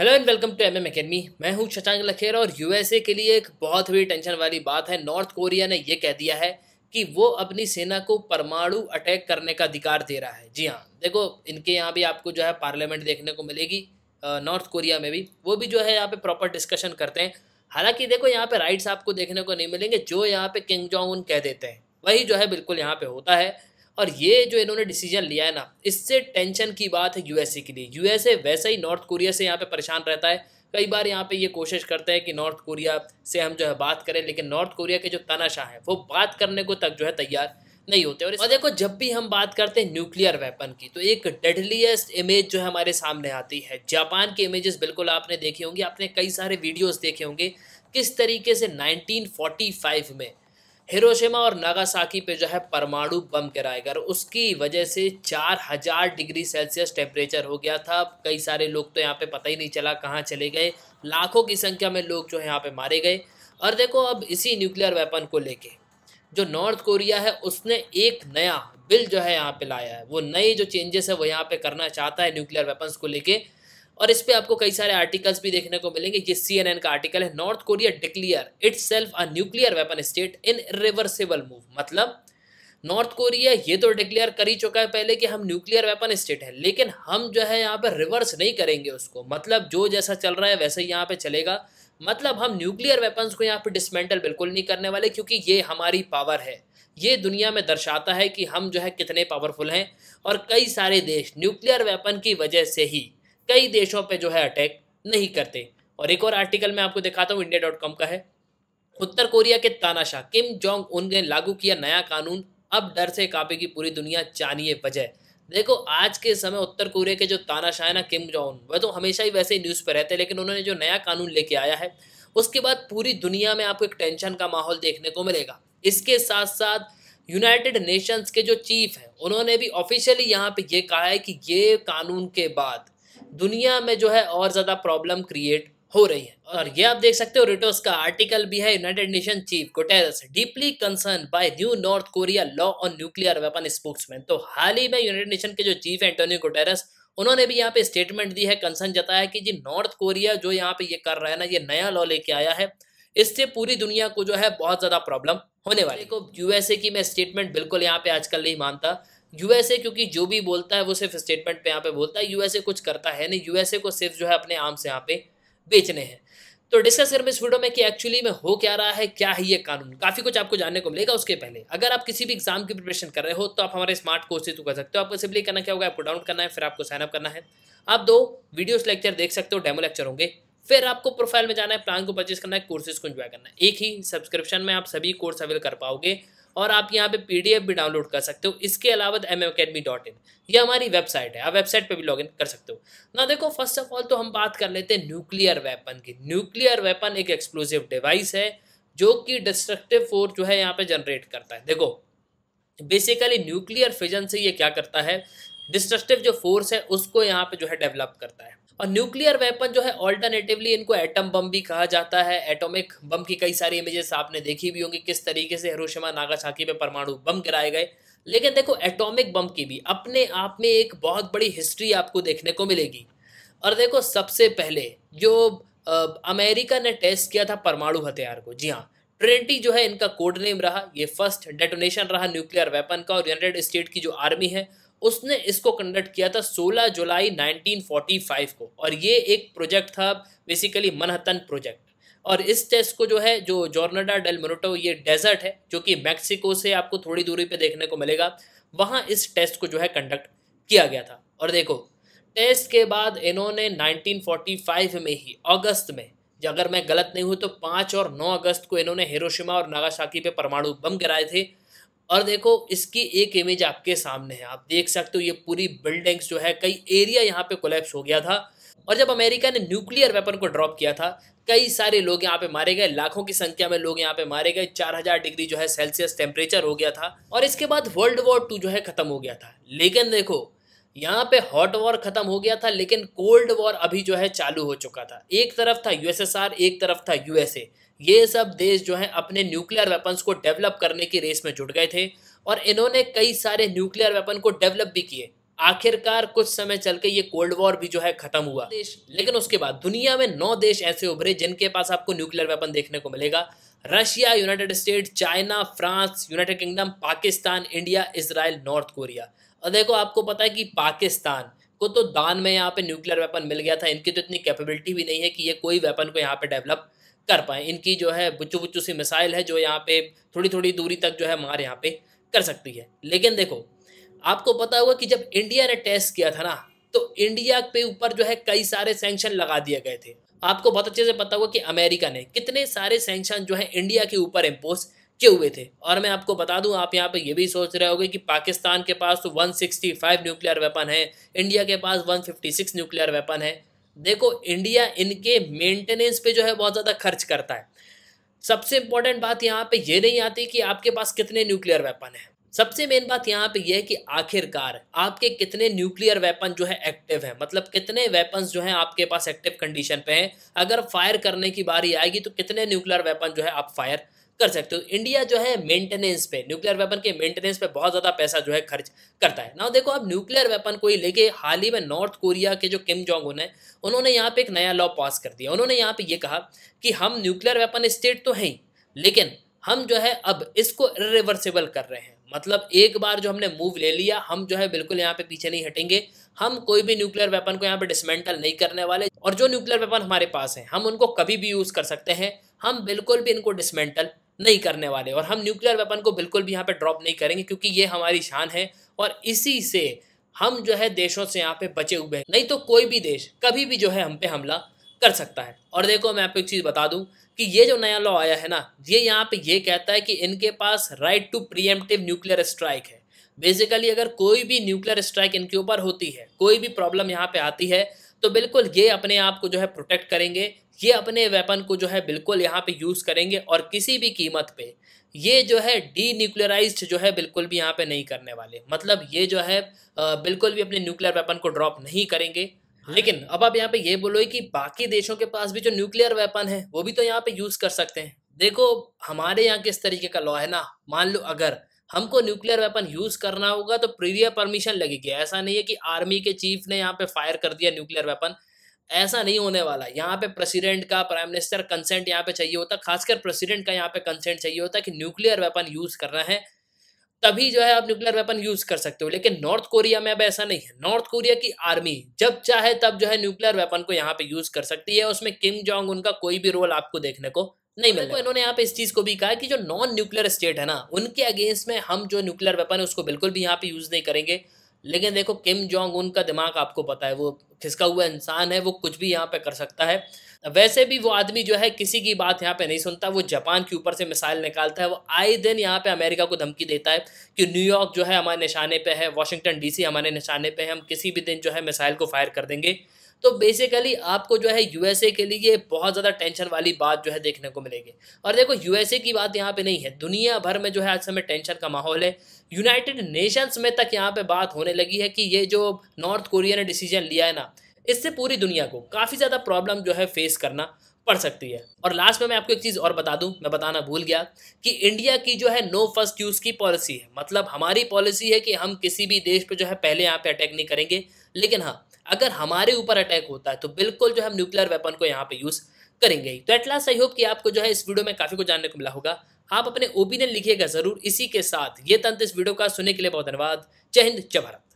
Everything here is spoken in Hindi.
Hello and welcome to MM academy मैं हूं शशांक लखेर और यूएसए के लिए एक बहुत ही टेंशन वाली बात है नॉर्थ कोरिया ने यह कह दिया है कि वो अपनी सेना को परमाणु अटैक करने का अधिकार दे रहा है जी हाँ देखो इनके यहाँ भी आपको जो है पार्लियामेंट देखने को मिलेगी नॉर्थ कोरिया में भी वो भी जो है यहाँ पे प्रॉपर डिस्कशन करते हैं हालांकि देखो यहाँ पे राइट्स आपको देखने को नहीं मिलेंगे जो यहाँ पे किंग जोंग उन कह देते हैं वही जो है बिल्कुल यहाँ पे होता है और ये जो इन्होंने डिसीजन लिया है ना इससे टेंशन की बात है यूएसए के लिए यूएसए वैसे ही नॉर्थ कोरिया से यहाँ पे परेशान रहता है कई बार यहाँ पे ये कोशिश करते हैं कि नॉर्थ कोरिया से हम जो है बात करें लेकिन नॉर्थ कोरिया के जो तनाशाह हैं वो बात करने को तक जो है तैयार नहीं होते और, और देखो जब भी हम बात करते हैं न्यूक्लियर वेपन की तो एक डेडलीस्ट इमेज जो है हमारे सामने आती है जापान के इमेजेस बिल्कुल आपने देखे होंगे आपने कई सारे वीडियोस देखे होंगे किस तरीके से 1945 में हिरोशिमा और नागासाकी पे जो है परमाणु बम गिराएगा उसकी वजह से 4000 डिग्री सेल्सियस टेम्परेचर हो गया था कई सारे लोग तो यहाँ पे पता ही नहीं चला कहाँ चले गए लाखों की संख्या में लोग जो है यहाँ पे मारे गए और देखो अब इसी न्यूक्लियर वेपन को लेके जो नॉर्थ कोरिया है उसने एक नया बिल जो है यहाँ पे लाया है वो नए जो चेंजेस है वो यहाँ पे करना चाहता है न्यूक्लियर वेपन्स को लेके और इस पर आपको कई सारे आर्टिकल्स भी देखने को मिलेंगे ये सी का आर्टिकल है North Korea declare itself a nuclear weapon state irreversible move मतलब नॉर्थ कोरिया ये तो डिक्लेयर कर ही चुका है पहले कि हम न्यूक्लियर वेपन स्टेट है लेकिन हम जो है यहाँ पर रिवर्स नहीं करेंगे उसको मतलब जो जैसा चल रहा है वैसे ही यहाँ पर चलेगा मतलब हम न्यूक्लियर वेपन्स को यहाँ पर डिसमेंटल बिल्कुल नहीं करने वाले क्योंकि ये हमारी पावर है ये दुनिया में दर्शाता है कि हम जो है कितने पावरफुल हैं और कई सारे देश न्यूक्लियर वेपन की वजह से ही कई देशों पे जो है अटैक नहीं करते और एक और आर्टिकल मैं आपको दिखाता हूँ इंडिया डॉट कॉम का है उत्तर कोरिया के तानाशाह किम जोंग उन ने लागू किया नया कानून अब डर से कापेगी पूरी दुनिया जानिए वजह देखो आज के समय उत्तर कोरिया के जो तानाशाह है ना किम जोंग वह तो हमेशा ही वैसे ही न्यूज़ पर रहते हैं लेकिन उन्होंने जो नया कानून लेके आया है उसके बाद पूरी दुनिया में आपको एक टेंशन का माहौल देखने को मिलेगा इसके साथ साथ यूनाइटेड नेशंस के जो चीफ हैं उन्होंने भी ऑफिशियली यहाँ पे ये कहा है कि ये कानून के बाद दुनिया में जो है और ज़्यादा प्रॉब्लम क्रिएट हो रही है और ये आप देख सकते हो रिटोस का आर्टिकल भी है United Nation chief Guterres deeply concern by new North Korea law on nuclear weapon spokesman तो हाल ही में यूनाइटेड नेशन के जो चीफ एंटोनियो गुटेरस उन्होंने भी यहाँ पे स्टेटमेंट दी है कंसर्न जताया कि जी नॉर्थ कोरिया जो यहाँ पे ये कर रहा है ना ये नया लॉ लेके आया है इससे पूरी दुनिया को जो है बहुत ज़्यादा प्रॉब्लम होने वाली को यूएसए की मैं स्टेटमेंट बिल्कुल यहाँ पे आजकल नहीं मानता यूएसए क्योंकि जो भी बोलता है वो सिर्फ स्टेटमेंट पे यहाँ पे बोलता है यूएसए कुछ करता है नहीं यूएसए को सिर्फ जो है अपने आम से यहाँ पे बेचने हैं तो डिस्कस करेंगे इस वीडियो में कि एक्चुअली में हो क्या रहा है क्या है ये कानून काफ़ी कुछ आपको जानने को मिलेगा उसके पहले अगर आप किसी भी एग्जाम की प्रिपरेशन कर रहे हो तो आप हमारे स्मार्ट कोर्स से तो कर सकते हो आपको सिंपली करना क्या होगा आपको डाउनलोड करना है फिर आपको साइनअप करना है आप दो वीडियोस लेक्चर देख सकते हो डेमो लेक्चर होंगे फिर आपको प्रोफाइल में जाना है प्लान को परचेज करना है कोर्सेज को एंजॉय करना है एक ही सब्सक्रिप्शन में आप सभी कोर्स अवेल कर पाओगे और आप यहाँ पे पीडीएफ भी डाउनलोड कर सकते हो इसके अलावा एम अकेडमी डॉट इन ये हमारी वेबसाइट है आप वेबसाइट पे भी लॉगिन कर सकते हो ना देखो फर्स्ट ऑफ ऑल तो हम बात कर लेते हैं न्यूक्लियर वेपन की न्यूक्लियर वेपन एक एक्सप्लोजिव डिवाइस है जो कि डिस्ट्रक्टिव फोर्स जो है यहाँ पे जनरेट करता है देखो बेसिकली न्यूक्लियर फिजन से ये क्या करता है डिस्ट्रक्टिव जो फोर्स है उसको यहाँ पे जो है डेवलप करता है और न्यूक्लियर वेपन जो है ऑल्टरनेटिवली इनको एटम बम भी कहा जाता है एटॉमिक बम की कई सारी इमेजेस आपने देखी भी होंगी किस तरीके से हिरोशिमा नागासाकी पे परमाणु बम गिराए गए लेकिन देखो एटॉमिक बम की भी अपने आप में एक बहुत बड़ी हिस्ट्री आपको देखने को मिलेगी और देखो सबसे पहले जो आ, अमेरिका ने टेस्ट किया था परमाणु हथियार को जी हाँ ट्रेंटी जो है इनका कोड नेम रहा ये फर्स्ट डेटोनेशन रहा न्यूक्लियर वेपन का और यूनाइटेड स्टेट की जो आर्मी है उसने इसको कंडक्ट किया था 16 जुलाई 1945 को और ये एक प्रोजेक्ट था बेसिकली मनहतन प्रोजेक्ट और इस टेस्ट को जो है जो जॉर्नाडा डेल मोनोटो ये डेजर्ट है जो कि मैक्सिको से आपको थोड़ी दूरी पे देखने को मिलेगा वहाँ इस टेस्ट को जो है कंडक्ट किया गया था और देखो टेस्ट के बाद इन्होंने 1945 में ही अगस्त में अगर मैं गलत नहीं हूँ तो पाँच और नौ अगस्त को इन्होंने हिरोशिमा और नागासाकी पे परमाणु बम गिराए थे और देखो इसकी एक इमेज आपके सामने है आप देख सकते हो ये पूरी बिल्डिंग्स जो है कई एरिया यहाँ पे कोलेप्स हो गया था और जब अमेरिका ने न्यूक्लियर वेपन को ड्रॉप किया था कई सारे लोग यहाँ पे मारे गए लाखों की संख्या में लोग यहाँ पे मारे गए 4000 डिग्री जो है सेल्सियस टेम्परेचर हो गया था और इसके बाद वर्ल्ड वॉर टू जो है खत्म हो गया था लेकिन देखो यहाँ पे हॉट वॉर खत्म हो गया था लेकिन कोल्ड वॉर अभी जो है चालू हो चुका था एक तरफ था यूएसएसआर एक तरफ था यूएसए ये सब देश जो है अपने न्यूक्लियर वेपन्स को डेवलप करने की रेस में जुट गए थे और इन्होंने कई सारे न्यूक्लियर वेपन को डेवलप भी किए आखिरकार कुछ समय चल के ये कोल्ड वॉर भी जो है खत्म हुआ देश लेकिन उसके बाद दुनिया में नौ देश ऐसे उभरे जिनके पास आपको न्यूक्लियर वेपन देखने को मिलेगा Russia United State China France United Kingdom Pakistan India Israel North Korea और देखो आपको पता है कि पाकिस्तान को तो दान में यहाँ पे न्यूक्लियर वेपन मिल गया था इनकी तो इतनी कैपेबिलिटी भी नहीं है कि ये कोई वेपन को यहाँ पे डेवलप कर पाए इनकी जो है बुच्चू बुच्चू सी मिसाइल है जो यहाँ पे थोड़ी थोड़ी दूरी तक जो है मार यहाँ पे कर सकती है लेकिन देखो आपको पता होगा कि जब इंडिया ने टेस्ट किया था ना तो इंडिया पे ऊपर जो है कई सारे सेंक्शन लगा दिए गए थे आपको बहुत अच्छे से पता होगा कि अमेरिका ने कितने सारे सेंक्शन जो है इंडिया के ऊपर इम्पोज चिपके हुए थे और मैं आपको बता दूं आप यहाँ पे ये भी सोच रहे होंगे कि पाकिस्तान के पास तो 165 न्यूक्लियर वेपन है इंडिया के पास 156 न्यूक्लियर वेपन है देखो इंडिया इनके मेंटेनेंस पे जो है बहुत ज़्यादा खर्च करता है सबसे इंपॉर्टेंट बात यहाँ पे ये नहीं आती कि आपके पास कितने न्यूक्लियर वेपन है सबसे मेन बात यहाँ पे यह है कि आखिरकार आपके कितने न्यूक्लियर वेपन जो है एक्टिव है मतलब कितने वेपन्स जो हैं आपके पास एक्टिव कंडीशन पे हैं अगर फायर करने की बारी आएगी तो कितने न्यूक्लियर वेपन जो है आप फायर कर सकते हो इंडिया जो है मेंटेनेंस पे न्यूक्लियर वेपन के मेंटेनेंस पे बहुत ज़्यादा पैसा जो है खर्च करता है ना देखो अब न्यूक्लियर वेपन को ही लेके हाल ही में नॉर्थ कोरिया के जो किम जोंग उन है उन्होंने यहाँ पे एक नया लॉ पास कर दिया उन्होंने यहाँ पे ये कहा कि हम न्यूक्लियर वेपन स्टेट तो हैं लेकिन हम जो है अब इसको रिवर्सिबल कर रहे हैं मतलब एक बार जो हमने मूव ले लिया हम जो है बिल्कुल यहाँ पे पीछे नहीं हटेंगे हम कोई भी न्यूक्लियर वेपन को यहाँ पे डिसमेंटल नहीं करने वाले और जो न्यूक्लियर वेपन हमारे पास है हम उनको कभी भी यूज़ कर सकते हैं हम बिल्कुल भी इनको डिसमेंटल नहीं करने वाले और हम न्यूक्लियर वेपन को बिल्कुल भी यहाँ पर ड्रॉप नहीं करेंगे क्योंकि ये हमारी शान है और इसी से हम जो है देशों से यहाँ पे बचे हुए हैं नहीं तो कोई भी देश कभी भी जो है हम पे हमला कर सकता है और देखो मैं आपको एक चीज़ बता दूँ कि ये जो नया लॉ आया है ना ये यहाँ पे ये कहता है कि इनके पास right to preemptive nuclear strike है बेसिकली अगर कोई भी न्यूक्लियर स्ट्राइक इनके ऊपर होती है कोई भी प्रॉब्लम यहाँ पे आती है तो बिल्कुल ये अपने आप को जो है प्रोटेक्ट करेंगे ये अपने वेपन को जो है बिल्कुल यहाँ पे यूज़ करेंगे और किसी भी कीमत पे ये जो है डी न्यूक्लियराइज जो है बिल्कुल भी यहाँ पे नहीं करने वाले मतलब ये जो है बिल्कुल भी अपने न्यूक्लियर वेपन को ड्रॉप नहीं करेंगे हाँ। लेकिन अब आप यहाँ पे ये बोलो कि बाकी देशों के पास भी जो न्यूक्लियर वेपन है वो भी तो यहाँ पे यूज़ कर सकते हैं देखो हमारे यहाँ किस तरीके का लॉ है ना मान लो अगर हमको न्यूक्लियर वेपन यूज करना होगा तो प्रीवियर परमिशन लगेगी ऐसा नहीं है कि आर्मी के चीफ ने यहाँ पे फायर कर दिया न्यूक्लियर वेपन ऐसा नहीं होने वाला यहाँ पे प्रेसिडेंट का प्राइम मिनिस्टर कंसेंट यहाँ पे चाहिए होता खासकर प्रेसिडेंट का यहाँ पे कंसेंट चाहिए होता कि न्यूक्लियर वेपन यूज करना है तभी जो है आप न्यूक्लियर वेपन यूज कर सकते हो लेकिन नॉर्थ कोरिया में अब ऐसा नहीं है नॉर्थ कोरिया की आर्मी जब चाहे तब जो है न्यूक्लियर वेपन को यहाँ पे यूज कर सकती है उसमें किम जोंग उनका कोई भी रोल आपको देखने को नहीं बिल्कुल इन्होंने यहाँ पे इस चीज़ को भी कहा कि जो नॉन न्यूक्लियर स्टेट है ना उनके अगेंस्ट में हम जो न्यूक्लियर वेपन है उसको बिल्कुल भी यहाँ पे यूज़ नहीं करेंगे लेकिन देखो किम जोंग उनका दिमाग आपको पता है वो खिसका हुआ इंसान है वो कुछ भी यहाँ पे कर सकता है वैसे भी वो आदमी जो है किसी की बात यहाँ पे नहीं सुनता वो जापान के ऊपर से मिसाइल निकालता है वो आए दिन यहाँ पे अमेरिका को धमकी देता है कि न्यूयॉर्क जो है हमारे निशाने पे है वाशिंगटन डीसी हमारे निशाने पे है हम किसी भी दिन जो है मिसाइल को फायर कर देंगे तो बेसिकली आपको जो है यूएसए के लिए बहुत ज़्यादा टेंशन वाली बात जो है देखने को मिलेगी और देखो यूएसए की बात यहाँ पे नहीं है दुनिया भर में जो है आज समय टेंशन का माहौल है यूनाइटेड नेशंस में तक यहाँ पे बात होने लगी है कि ये जो नॉर्थ कोरिया ने डिसीजन लिया है ना इससे पूरी दुनिया को काफ़ी ज़्यादा प्रॉब्लम जो है फेस करना पड़ सकती है और लास्ट में मैं आपको एक चीज़ और बता दूं मैं बताना भूल गया कि इंडिया की जो है नो फर्स्ट यूज़ की पॉलिसी है मतलब हमारी पॉलिसी है कि हम किसी भी देश पर जो है पहले यहाँ पे अटैक नहीं करेंगे लेकिन हाँ अगर हमारे ऊपर अटैक होता है तो बिल्कुल जो है हम न्यूक्लियर वेपन को यहाँ पे यूज़ करेंगे तो एटलास आई होप कि आपको जो है इस वीडियो में काफ़ी कुछ जानने को मिला होगा आप अपने ओपिनियन लिखिएगा ज़रूर इसी के साथ ये तंत्र इस वीडियो का सुनने के लिए बहुत धन्यवाद जय हिंद जय भारत